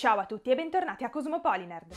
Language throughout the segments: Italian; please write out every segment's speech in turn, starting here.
Ciao a tutti e bentornati a Cosmopolinerd!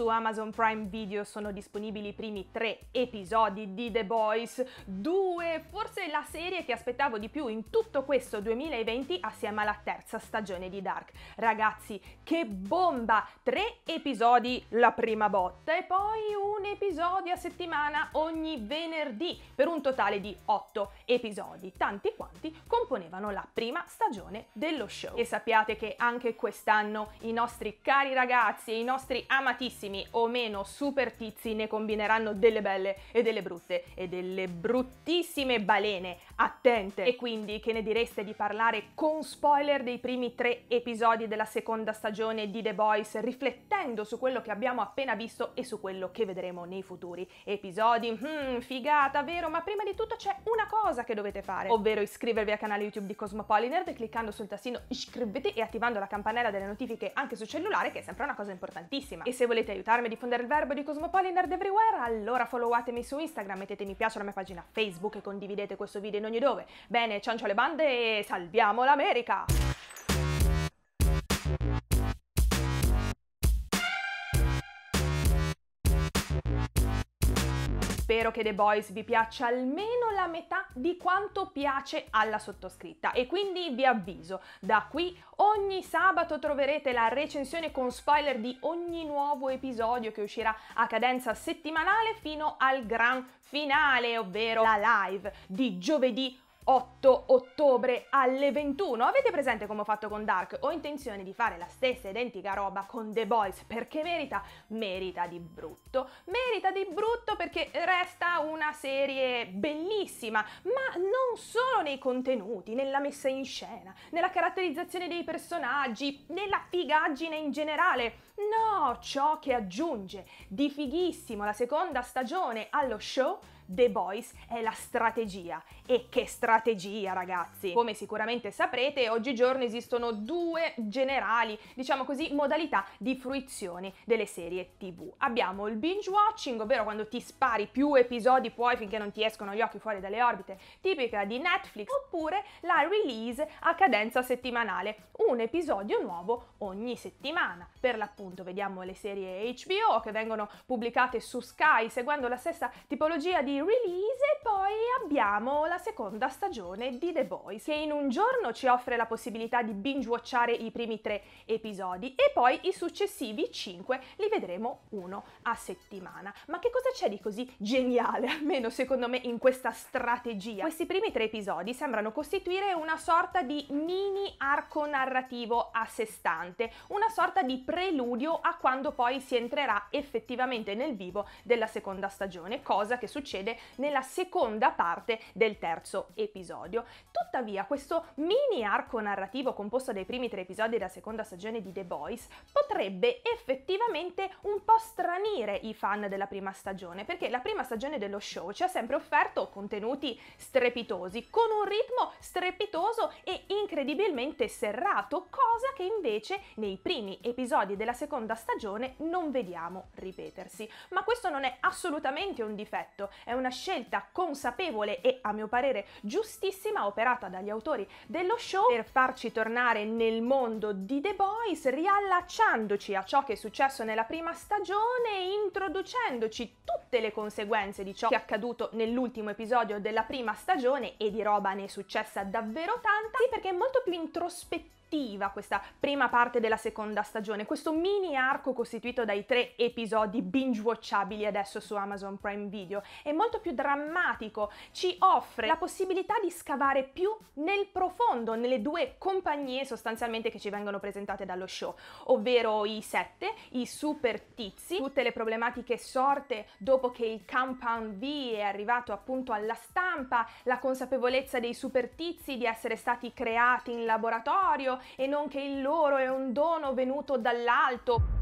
su Amazon Prime Video sono disponibili i primi tre episodi di The Boys, due, forse la serie che aspettavo di più in tutto questo 2020 assieme alla terza stagione di Dark. Ragazzi, che bomba! Tre episodi la prima botta e poi un episodio a settimana ogni venerdì per un totale di otto episodi, tanti quanti componevano la prima stagione dello show. E sappiate che anche quest'anno i nostri cari ragazzi e i nostri amatissimi pochissimi o meno super tizi ne combineranno delle belle e delle brutte e delle bruttissime balene, attente! E quindi che ne direste di parlare con spoiler dei primi tre episodi della seconda stagione di The Boys, riflettendo su quello che abbiamo appena visto e su quello che vedremo nei futuri episodi? Mmm, figata, vero? Ma prima di tutto c'è una cosa che dovete fare, ovvero iscrivervi al canale YouTube di Cosmopolinerd cliccando sul tastino iscrivete e attivando la campanella delle notifiche anche su cellulare, che è sempre una cosa importantissima. E se volete aiutarmi a diffondere il verbo di Cosmopolitan Nerd Everywhere, allora followatemi su Instagram, mettete mi piace alla mia pagina Facebook e condividete questo video in ogni dove. Bene, ciancio alle bande e salviamo l'America! spero che The Boys vi piaccia almeno la metà di quanto piace alla sottoscritta e quindi vi avviso, da qui ogni sabato troverete la recensione con spoiler di ogni nuovo episodio che uscirà a cadenza settimanale fino al gran finale, ovvero la live di giovedì 8 ottobre alle 21. Avete presente come ho fatto con Dark? Ho intenzione di fare la stessa identica roba con The Boys perché merita, merita di brutto. Merita di brutto perché resta una serie bellissima, ma non solo nei contenuti, nella messa in scena, nella caratterizzazione dei personaggi, nella figaggine in generale. No, ciò che aggiunge di fighissimo la seconda stagione allo show The Boys è la strategia. E che strategia, ragazzi! Come sicuramente saprete, oggigiorno esistono due generali, diciamo così, modalità di fruizione delle serie TV. Abbiamo il binge watching, ovvero quando ti spari più episodi puoi finché non ti escono gli occhi fuori dalle orbite, tipica di Netflix, oppure la release a cadenza settimanale, un episodio nuovo ogni settimana. Per l'appunto vediamo le serie HBO che vengono pubblicate su Sky seguendo la stessa tipologia di release e poi abbiamo la seconda stagione di The Boys che in un giorno ci offre la possibilità di binge watchare i primi tre episodi e poi i successivi cinque li vedremo uno a settimana. Ma che cosa c'è di così geniale, almeno secondo me, in questa strategia? Questi primi tre episodi sembrano costituire una sorta di mini arco narrativo a sé stante, una sorta di preludio a quando poi si entrerà effettivamente nel vivo della seconda stagione, cosa che succede succede nella seconda parte del terzo episodio. Tuttavia questo mini arco narrativo composto dai primi tre episodi della seconda stagione di The Boys potrebbe effettivamente un po' stranire i fan della prima stagione, perché la prima stagione dello show ci ha sempre offerto contenuti strepitosi, con un ritmo strepitoso e incredibilmente serrato, cosa che invece nei primi episodi della seconda stagione non vediamo ripetersi. Ma questo non è assolutamente un difetto, è un una scelta consapevole e a mio parere giustissima operata dagli autori dello show per farci tornare nel mondo di The Boys riallacciandoci a ciò che è successo nella prima stagione e introducendoci tutte le conseguenze di ciò che è accaduto nell'ultimo episodio della prima stagione e di roba ne è successa davvero tanta, sì perché è molto più introspettiva introduttiva questa prima parte della seconda stagione, questo mini arco costituito dai tre episodi binge watchabili adesso su Amazon Prime Video. È molto più drammatico, ci offre la possibilità di scavare più nel profondo, nelle due compagnie sostanzialmente che ci vengono presentate dallo show, ovvero i sette, i super tizi, tutte le problematiche sorte dopo che il Compound V è arrivato appunto alla stampa, la consapevolezza dei super tizi di essere stati creati in laboratorio, e non che il loro è un dono venuto dall'alto.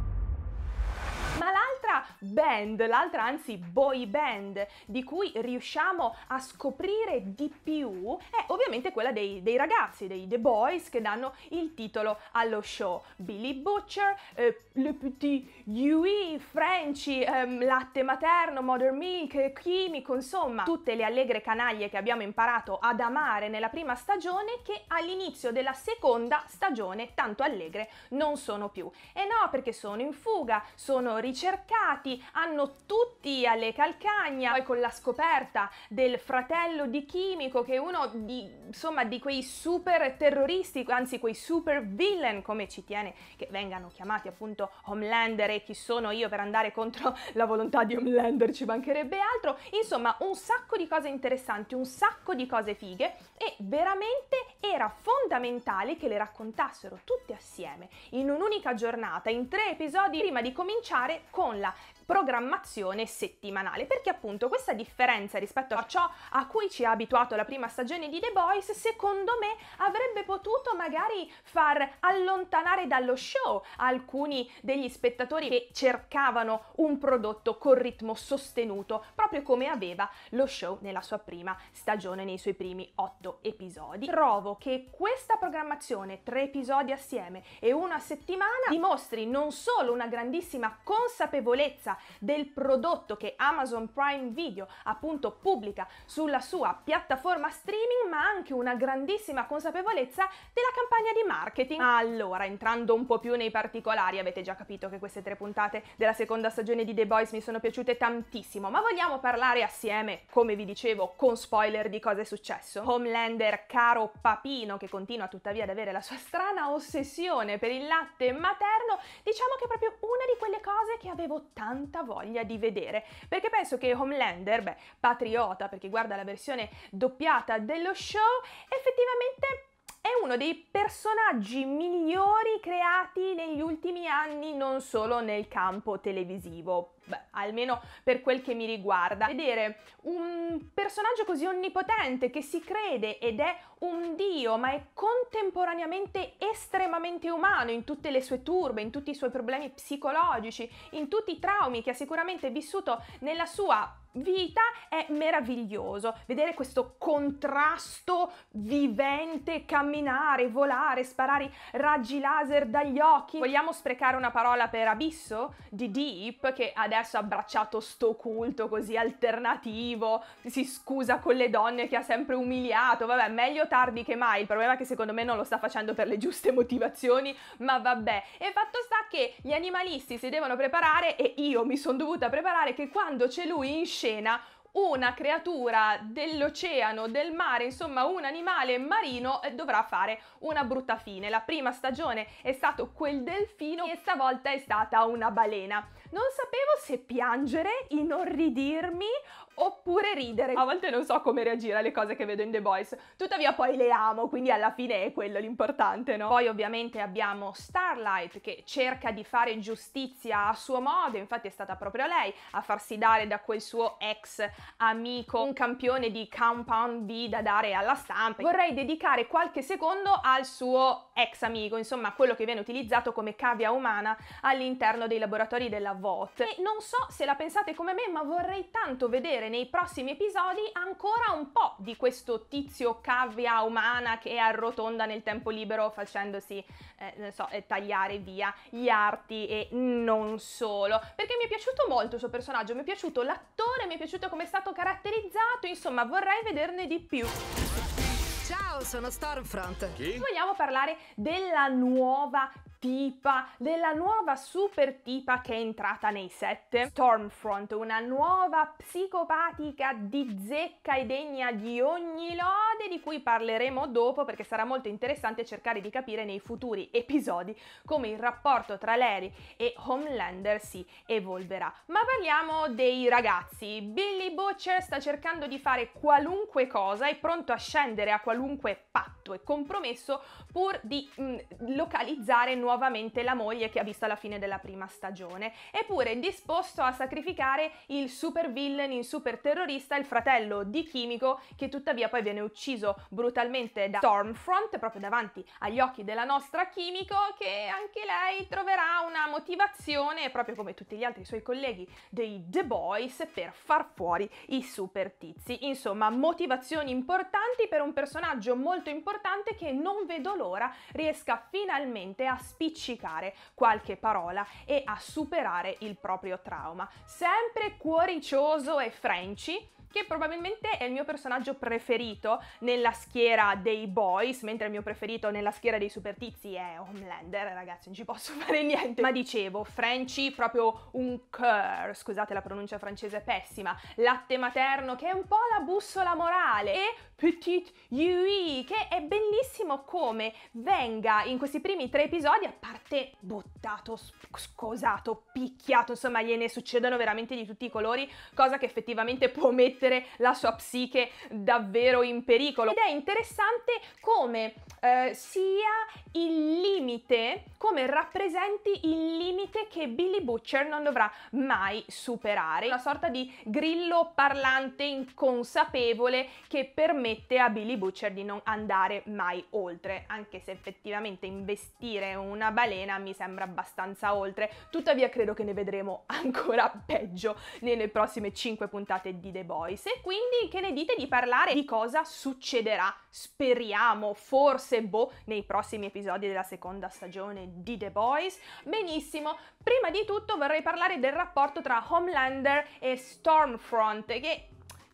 Ma l'altra band, l'altra anzi boy band di cui riusciamo a scoprire di più è ovviamente quella dei, dei ragazzi, dei The Boys che danno il titolo allo show. Billy Butcher, eh, Le Petit Yui, Frenchie, ehm, latte materno, Mother Milk, chimico, insomma, tutte le allegre canaglie che abbiamo imparato ad amare nella prima stagione che all'inizio della seconda stagione tanto allegre non sono più. E no, perché sono in fuga, sono ricercati, hanno tutti alle calcagna, poi con la scoperta del fratello di Chimico che è uno di, insomma, di quei super terroristi, anzi quei super villain come ci tiene che vengano chiamati appunto Homelander chi sono io per andare contro la volontà di Homelander, ci mancherebbe altro. Insomma, un sacco di cose interessanti, un sacco di cose fighe e veramente era fondamentale che le raccontassero tutte assieme in un'unica giornata, in tre episodi prima di cominciare con la programmazione settimanale, perché appunto questa differenza rispetto a ciò a cui ci ha abituato la prima stagione di The Boys, secondo me avrebbe potuto magari far allontanare dallo show alcuni degli spettatori che cercavano un prodotto con ritmo sostenuto, proprio come aveva lo show nella sua prima stagione, nei suoi primi otto episodi. Trovo che questa programmazione, tre episodi assieme e uno a settimana, dimostri non solo una grandissima consapevolezza del prodotto che Amazon Prime Video appunto pubblica sulla sua piattaforma streaming, ma anche una grandissima consapevolezza della campagna di marketing. Allora, entrando un po' più nei particolari, avete già capito che queste tre puntate della seconda stagione di The Boys mi sono piaciute tantissimo, ma vogliamo parlare assieme, come vi dicevo, con spoiler di cosa è successo. Homelander, caro papino, che continua tuttavia ad avere la sua strana ossessione per il latte materno, diciamo che è proprio una di quelle cose che avevo tanta voglia di vedere, perché penso che Homelander, beh, patriota, perché guarda la versione doppiata dello show, effettivamente è uno dei personaggi migliori creati negli ultimi anni, non solo nel campo televisivo, beh, almeno per quel che mi riguarda. Vedere un personaggio così onnipotente che si crede ed è un dio, ma è contemporaneamente estremamente umano in tutte le sue turbe, in tutti i suoi problemi psicologici, in tutti i traumi che ha sicuramente vissuto nella sua vita è meraviglioso. Vedere questo contrasto vivente, camminare, volare, sparare raggi laser dagli occhi. Vogliamo sprecare una parola per abisso di Deep che adesso ha abbracciato sto culto così alternativo, si scusa con le donne che ha sempre umiliato. Vabbè, meglio tardi che mai, il problema è che secondo me non lo sta facendo per le giuste motivazioni, ma vabbè. E fatto sta che gli animalisti si devono preparare e io mi sono dovuta preparare che quando c'è lui in scena una creatura dell'oceano, del mare, insomma un animale marino eh, dovrà fare una brutta fine. La prima stagione è stato quel delfino e stavolta è stata una balena. Non sapevo se piangere, inorridirmi oppure ridere. A volte non so come reagire alle cose che vedo in The Boys, tuttavia poi le amo, quindi alla fine è quello l'importante, no? Poi ovviamente abbiamo Starlight che cerca di fare giustizia a suo modo, infatti è stata proprio lei a farsi dare da quel suo ex amico un campione di Compound B da dare alla stampa. Vorrei dedicare qualche secondo al suo ex amigo, insomma quello che viene utilizzato come cavia umana all'interno dei laboratori della VOT. E non so se la pensate come me, ma vorrei tanto vedere nei prossimi episodi ancora un po' di questo tizio cavia umana che arrotonda nel tempo libero facendosi, eh, so, eh, tagliare via gli arti e non solo. Perché mi è piaciuto molto il suo personaggio, mi è piaciuto l'attore, mi è piaciuto come è stato caratterizzato, insomma vorrei vederne di più. Ciao, sono Stormfront. Chi? Vogliamo parlare della nuova tipa, della nuova super tipa che è entrata nei set, Stormfront, una nuova psicopatica di zecca e degna di ogni lode di cui parleremo dopo perché sarà molto interessante cercare di capire nei futuri episodi come il rapporto tra Larry e Homelander si evolverà. Ma parliamo dei ragazzi. Billy Butcher sta cercando di fare qualunque cosa, è pronto a scendere a qualunque patto e compromesso pur di mh, mm, localizzare nuove nuovamente la moglie che ha visto la fine della prima stagione. Eppure è disposto a sacrificare il super villain, il super terrorista, il fratello di Chimico, che tuttavia poi viene ucciso brutalmente da Stormfront, proprio davanti agli occhi della nostra Chimico, che anche lei troverà una motivazione, proprio come tutti gli altri suoi colleghi dei The Boys, per far fuori i super tizi. Insomma, motivazioni importanti per un personaggio molto importante che non vedo l'ora riesca finalmente a spiegare spiccicare qualche parola e a superare il proprio trauma. Sempre cuoricioso e frenci, che probabilmente è il mio personaggio preferito nella schiera dei boys, mentre il mio preferito nella schiera dei super tizi è Homelander, ragazzi non ci posso fare niente. Ma dicevo, Frenchy proprio un cur, scusate la pronuncia francese pessima, latte materno che è un po' la bussola morale e Petit Yui che è bellissimo come venga in questi primi tre episodi a parte buttato, scosato, picchiato, insomma gliene succedono veramente di tutti i colori, cosa che effettivamente può mettere mettere la sua psiche davvero in pericolo. Ed è interessante come eh, sia il limite, come rappresenti il limite che Billy Butcher non dovrà mai superare. Una sorta di grillo parlante inconsapevole che permette a Billy Butcher di non andare mai oltre, anche se effettivamente investire una balena mi sembra abbastanza oltre. Tuttavia credo che ne vedremo ancora peggio nelle prossime 5 puntate di The Boy. Voice e quindi che ne dite di parlare di cosa succederà? Speriamo, forse, boh, nei prossimi episodi della seconda stagione di The Boys. Benissimo, prima di tutto vorrei parlare del rapporto tra Homelander e Stormfront che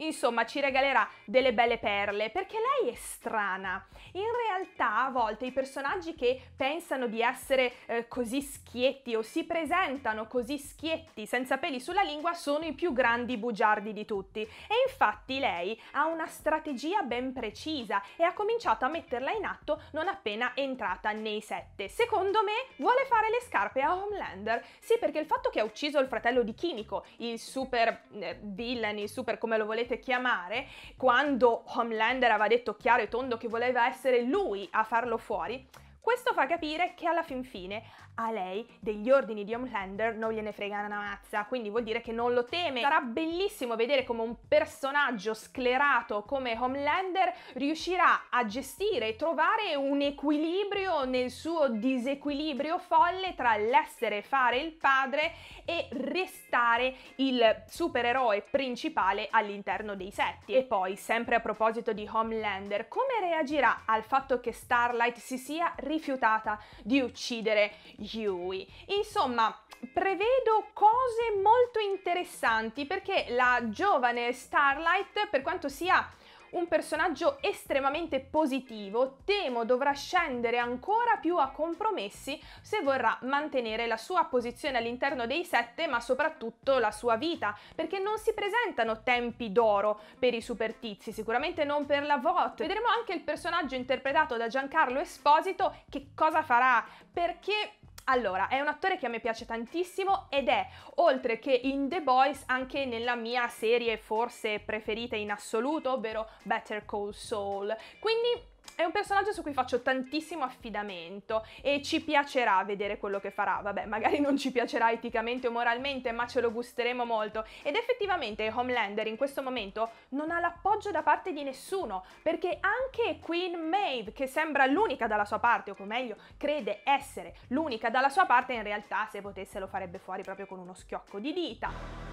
insomma ci regalerà delle belle perle perché lei è strana. In realtà a volte i personaggi che pensano di essere eh, così schietti o si presentano così schietti senza peli sulla lingua sono i più grandi bugiardi di tutti e infatti lei ha una strategia ben precisa e ha cominciato a metterla in atto non appena è entrata nei sette. Secondo me vuole fare le scarpe a Homelander. Sì, perché il fatto che ha ucciso il fratello di Chimico, il super eh, villain, il super come lo volete volete chiamare, quando Homelander aveva detto chiaro e tondo che voleva essere lui a farlo fuori, questo fa capire che alla fin fine a lei degli ordini di Homelander non gliene frega una mazza, quindi vuol dire che non lo teme. Sarà bellissimo vedere come un personaggio sclerato come Homelander riuscirà a gestire e trovare un equilibrio nel suo disequilibrio folle tra l'essere fare il padre e restare il supereroe principale all'interno dei setti. E poi, sempre a proposito di Homelander, come reagirà al fatto che Starlight si sia rifiutata di uccidere Huey. Insomma, prevedo cose molto interessanti perché la giovane Starlight, per quanto sia un personaggio estremamente positivo, temo dovrà scendere ancora più a compromessi se vorrà mantenere la sua posizione all'interno dei sette, ma soprattutto la sua vita, perché non si presentano tempi d'oro per i supertizi, sicuramente non per la VOT. Vedremo anche il personaggio interpretato da Giancarlo Esposito che cosa farà, perché allora, è un attore che a me piace tantissimo ed è, oltre che in The Boys, anche nella mia serie forse preferita in assoluto, ovvero Better Call Saul. Quindi è un personaggio su cui faccio tantissimo affidamento e ci piacerà vedere quello che farà. Vabbè, magari non ci piacerà eticamente o moralmente, ma ce lo gusteremo molto. Ed effettivamente Homelander in questo momento non ha l'appoggio da parte di nessuno, perché anche Queen Maeve, che sembra l'unica dalla sua parte, o meglio, crede essere l'unica dalla sua parte, in realtà se potesse lo farebbe fuori proprio con uno schiocco di dita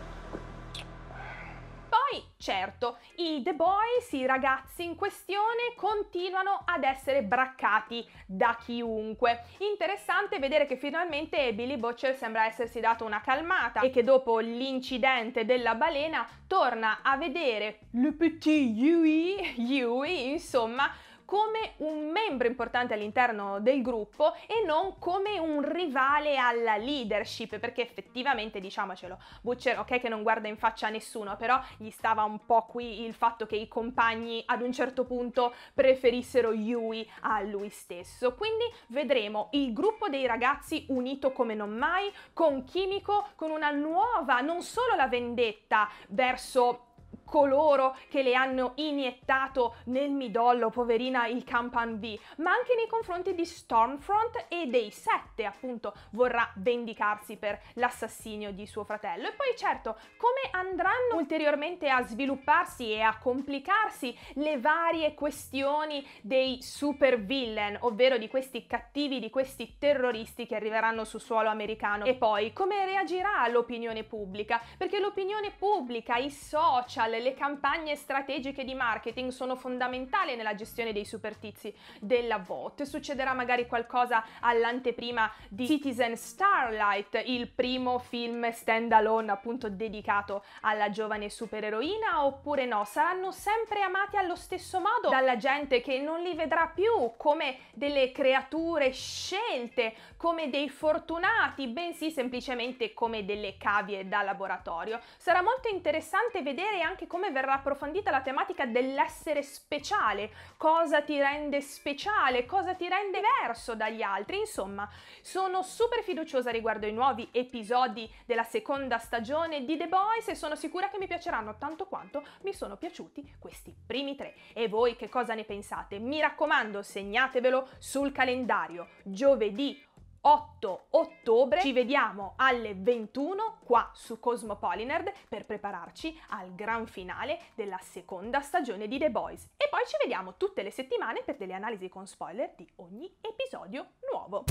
poi, certo, i The Boys, i ragazzi in questione, continuano ad essere braccati da chiunque. Interessante vedere che finalmente Billy Butcher sembra essersi dato una calmata e che dopo l'incidente della balena torna a vedere le petit Yui, Yui, insomma, come un membro importante all'interno del gruppo e non come un rivale alla leadership, perché effettivamente, diciamocelo, Butcher, ok che non guarda in faccia a nessuno, però gli stava un po' qui il fatto che i compagni ad un certo punto preferissero Yui a lui stesso. Quindi vedremo il gruppo dei ragazzi unito come non mai, con Kimiko, con una nuova, non solo la vendetta verso coloro che le hanno iniettato nel midollo, poverina, il Campan B, ma anche nei confronti di Stormfront e dei Sette, appunto, vorrà vendicarsi per l'assassinio di suo fratello. E poi certo, come andranno ulteriormente a svilupparsi e a complicarsi le varie questioni dei super villain, ovvero di questi cattivi, di questi terroristi che arriveranno sul suolo americano. E poi, come reagirà l'opinione pubblica? Perché l'opinione pubblica, i social, le campagne strategiche di marketing sono fondamentali nella gestione dei supertizi della VOT. Succederà magari qualcosa all'anteprima di Citizen Starlight, il primo film stand alone appunto dedicato alla giovane supereroina, oppure no, saranno sempre amati allo stesso modo dalla gente che non li vedrà più come delle creature scelte, come dei fortunati, bensì semplicemente come delle cavie da laboratorio. Sarà molto interessante vedere anche come verrà approfondita la tematica dell'essere speciale, cosa ti rende speciale, cosa ti rende diverso dagli altri, insomma sono super fiduciosa riguardo ai nuovi episodi della seconda stagione di The Boys e sono sicura che mi piaceranno tanto quanto mi sono piaciuti questi primi tre. E voi che cosa ne pensate? Mi raccomando segnatevelo sul calendario, giovedì 8 ottobre ci vediamo alle 21 qua su Cosmopolinerd per prepararci al gran finale della seconda stagione di The Boys e poi ci vediamo tutte le settimane per delle analisi con spoiler di ogni episodio nuovo.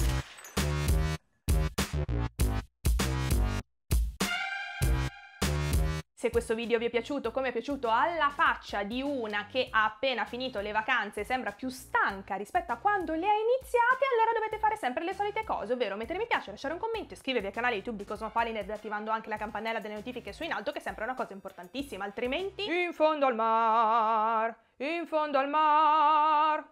Se questo video vi è piaciuto come è piaciuto alla faccia di una che ha appena finito le vacanze e sembra più stanca rispetto a quando le ha iniziate, allora dovete fare sempre le solite cose, ovvero mettere mi piace, lasciare un commento, iscrivervi al canale YouTube di ed attivando anche la campanella delle notifiche su in alto che è sempre una cosa importantissima, altrimenti in fondo al mar, in fondo al mar.